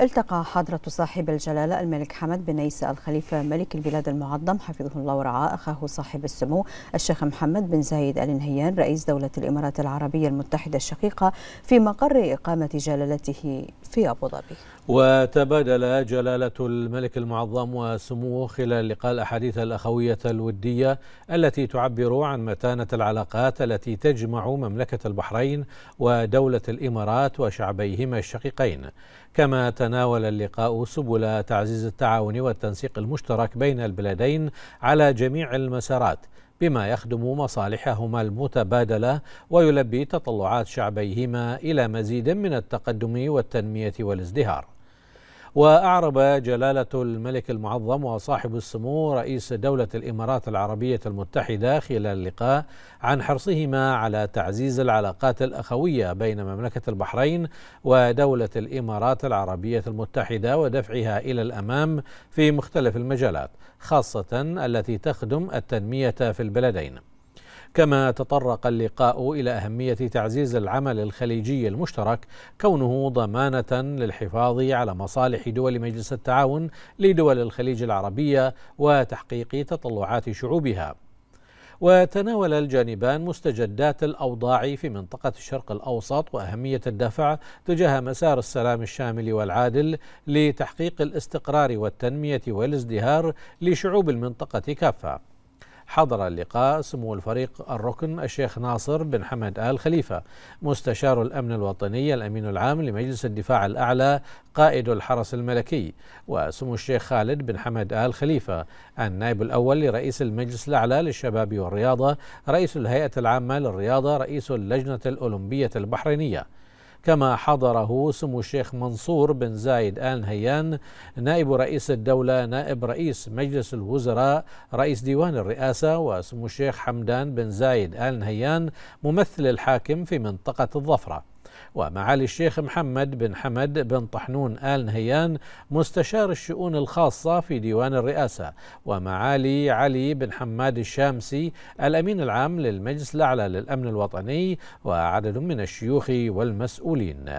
التقى حضرة صاحب الجلالة الملك حمد بن عيسى الخليفة ملك البلاد المعظم حفظه الله ورعاه أخاه صاحب السمو الشيخ محمد بن زايد آل نهيان رئيس دولة الإمارات العربية المتحدة الشقيقة في مقر إقامة جلالته في أبو ظبي وتبادل جلالة الملك المعظم وسموه خلال لقاء الأحاديث الأخوية الودية التي تعبر عن متانة العلاقات التي تجمع مملكة البحرين ودولة الإمارات وشعبيهما الشقيقين كما تناول اللقاء سبل تعزيز التعاون والتنسيق المشترك بين البلدين على جميع المسارات بما يخدم مصالحهما المتبادله ويلبي تطلعات شعبيهما الى مزيد من التقدم والتنميه والازدهار وأعرب جلالة الملك المعظم وصاحب السمو رئيس دولة الإمارات العربية المتحدة خلال اللقاء عن حرصهما على تعزيز العلاقات الأخوية بين مملكة البحرين ودولة الإمارات العربية المتحدة ودفعها إلى الأمام في مختلف المجالات خاصة التي تخدم التنمية في البلدين كما تطرق اللقاء إلى أهمية تعزيز العمل الخليجي المشترك كونه ضمانة للحفاظ على مصالح دول مجلس التعاون لدول الخليج العربية وتحقيق تطلعات شعوبها وتناول الجانبان مستجدات الاوضاع في منطقه الشرق الاوسط واهميه الدفع تجاه مسار السلام الشامل والعادل لتحقيق الاستقرار والتنميه والازدهار لشعوب المنطقه كافه حضر اللقاء سمو الفريق الركن الشيخ ناصر بن حمد آل خليفة مستشار الأمن الوطني الأمين العام لمجلس الدفاع الأعلى قائد الحرس الملكي وسمو الشيخ خالد بن حمد آل خليفة النائب الأول لرئيس المجلس الأعلى للشباب والرياضة رئيس الهيئة العامة للرياضة رئيس اللجنة الأولمبية البحرينية كما حضره سمو الشيخ منصور بن زايد آل نهيان نائب رئيس الدولة نائب رئيس مجلس الوزراء رئيس ديوان الرئاسة وسمو الشيخ حمدان بن زايد آل نهيان ممثل الحاكم في منطقة الظفرة ومعالي الشيخ محمد بن حمد بن طحنون آل نهيان مستشار الشؤون الخاصة في ديوان الرئاسة ومعالي علي بن حماد الشامسي الأمين العام للمجلس الأعلى للأمن الوطني وعدد من الشيوخ والمسؤولين